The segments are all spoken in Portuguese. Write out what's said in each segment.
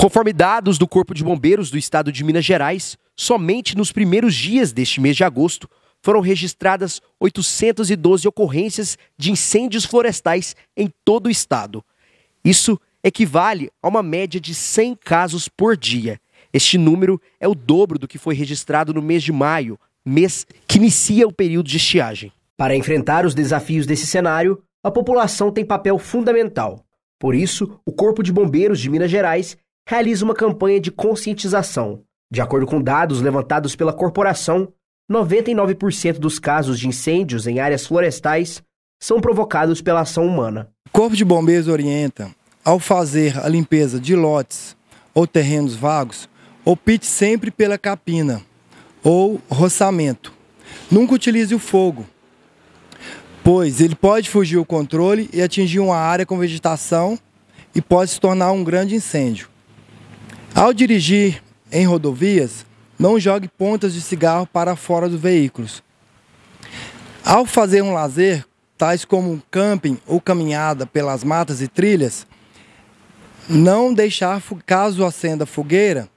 Conforme dados do Corpo de Bombeiros do estado de Minas Gerais, somente nos primeiros dias deste mês de agosto foram registradas 812 ocorrências de incêndios florestais em todo o estado. Isso equivale a uma média de 100 casos por dia. Este número é o dobro do que foi registrado no mês de maio, mês que inicia o período de estiagem. Para enfrentar os desafios desse cenário, a população tem papel fundamental. Por isso, o Corpo de Bombeiros de Minas Gerais realiza uma campanha de conscientização. De acordo com dados levantados pela corporação, 99% dos casos de incêndios em áreas florestais são provocados pela ação humana. O Corpo de Bombeiros orienta, ao fazer a limpeza de lotes ou terrenos vagos, opte sempre pela capina ou roçamento. Nunca utilize o fogo, pois ele pode fugir o controle e atingir uma área com vegetação e pode se tornar um grande incêndio. Ao dirigir em rodovias, não jogue pontas de cigarro para fora dos veículos. Ao fazer um lazer, tais como um camping ou caminhada pelas matas e trilhas, não deixar, caso acenda fogueira,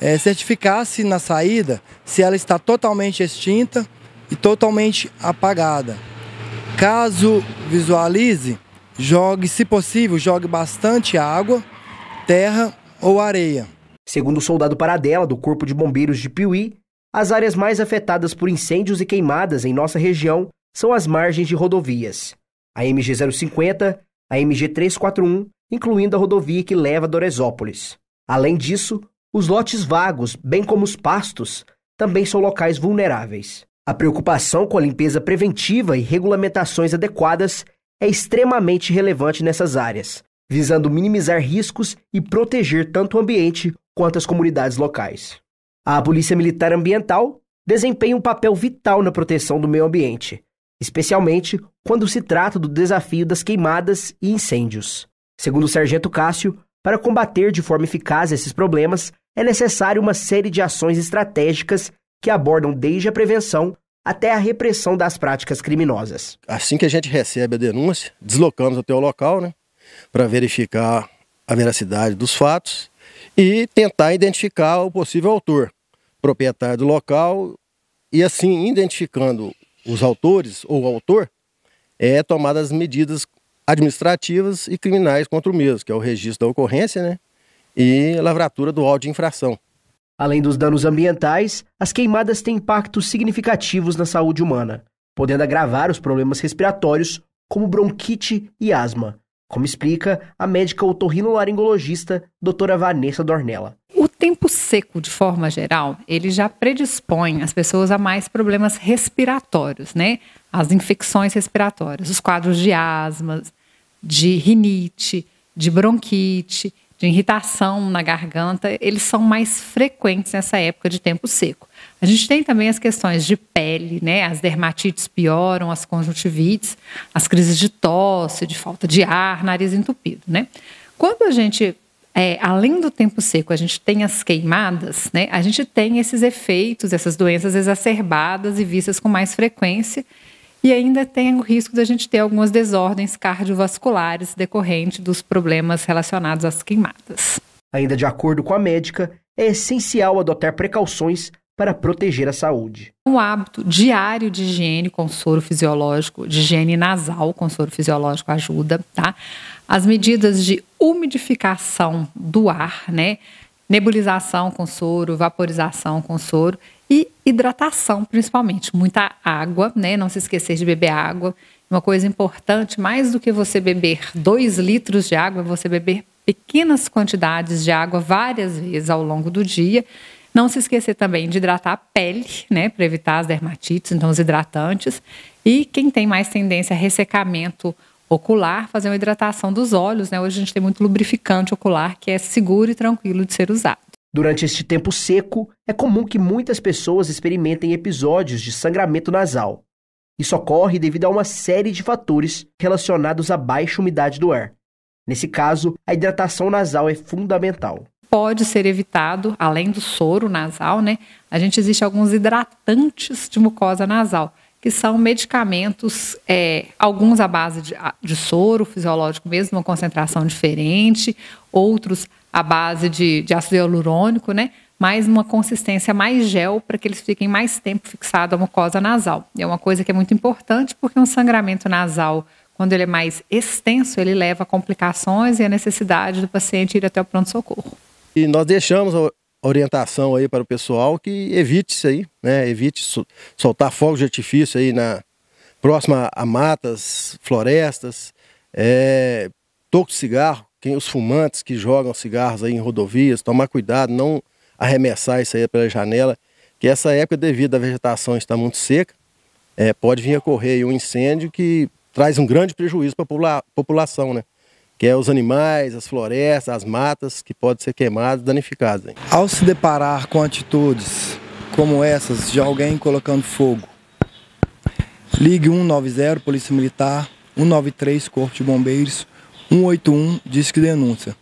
é, certificar-se na saída se ela está totalmente extinta e totalmente apagada. Caso visualize, jogue, se possível, jogue bastante água, terra ou areia. Segundo o soldado Paradela, do Corpo de Bombeiros de Piuí, as áreas mais afetadas por incêndios e queimadas em nossa região são as margens de rodovias. A MG-050, a MG-341, incluindo a rodovia que leva a Doresópolis. Além disso, os lotes vagos, bem como os pastos, também são locais vulneráveis. A preocupação com a limpeza preventiva e regulamentações adequadas é extremamente relevante nessas áreas, visando minimizar riscos e proteger tanto o ambiente quanto as comunidades locais. A Polícia Militar Ambiental desempenha um papel vital na proteção do meio ambiente, especialmente quando se trata do desafio das queimadas e incêndios. Segundo o Sargento Cássio, para combater de forma eficaz esses problemas, é necessário uma série de ações estratégicas que abordam desde a prevenção até a repressão das práticas criminosas. Assim que a gente recebe a denúncia, deslocamos até o local né, para verificar a veracidade dos fatos e tentar identificar o possível autor, proprietário do local, e assim, identificando os autores ou o autor, é tomada as medidas administrativas e criminais contra o mesmo, que é o registro da ocorrência né, e lavratura do auto de infração. Além dos danos ambientais, as queimadas têm impactos significativos na saúde humana, podendo agravar os problemas respiratórios, como bronquite e asma como explica a médica otorrinolaringologista doutora Vanessa Dornella. O tempo seco, de forma geral, ele já predispõe as pessoas a mais problemas respiratórios, né? As infecções respiratórias, os quadros de asma, de rinite, de bronquite, de irritação na garganta, eles são mais frequentes nessa época de tempo seco. A gente tem também as questões de pele, né? As dermatites pioram, as conjuntivites, as crises de tosse, de falta de ar, nariz entupido, né? Quando a gente é, além do tempo seco, a gente tem as queimadas, né? A gente tem esses efeitos, essas doenças exacerbadas e vistas com mais frequência. E ainda tem o risco da gente ter algumas desordens cardiovasculares decorrentes dos problemas relacionados às queimadas. Ainda de acordo com a médica, é essencial adotar precauções para proteger a saúde. Um hábito diário de higiene com soro fisiológico, de higiene nasal com soro fisiológico ajuda, tá? As medidas de umidificação do ar, né? Nebulização com soro, vaporização com soro e hidratação, principalmente. Muita água, né? Não se esquecer de beber água. Uma coisa importante, mais do que você beber dois litros de água, você beber pequenas quantidades de água várias vezes ao longo do dia não se esquecer também de hidratar a pele, né, para evitar as dermatites, então os hidratantes. E quem tem mais tendência a ressecamento ocular, fazer uma hidratação dos olhos, né? Hoje a gente tem muito lubrificante ocular que é seguro e tranquilo de ser usado. Durante este tempo seco, é comum que muitas pessoas experimentem episódios de sangramento nasal. Isso ocorre devido a uma série de fatores relacionados à baixa umidade do ar. Nesse caso, a hidratação nasal é fundamental pode ser evitado, além do soro nasal, né? A gente existe alguns hidratantes de mucosa nasal, que são medicamentos, é, alguns à base de, ah, de soro fisiológico mesmo, uma concentração diferente, outros à base de, de ácido hialurônico, né? mais uma consistência mais gel para que eles fiquem mais tempo fixados à mucosa nasal. E é uma coisa que é muito importante porque um sangramento nasal, quando ele é mais extenso, ele leva a complicações e a necessidade do paciente ir até o pronto-socorro. E nós deixamos a orientação aí para o pessoal que evite isso aí, né? Evite soltar fogos de artifício aí na próxima a matas, florestas, é, toco de cigarro, quem os fumantes que jogam cigarros aí em rodovias, tomar cuidado, não arremessar isso aí pela janela, que essa época devido à vegetação estar muito seca, é, pode vir a ocorrer um incêndio que traz um grande prejuízo para a população, né? que é os animais, as florestas, as matas que podem ser queimadas, danificadas. Ao se deparar com atitudes como essas de alguém colocando fogo, ligue 190 Polícia Militar, 193 Corpo de Bombeiros, 181 Disque Denúncia.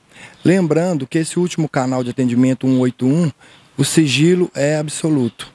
Lembrando que esse último canal de atendimento 181, o sigilo é absoluto.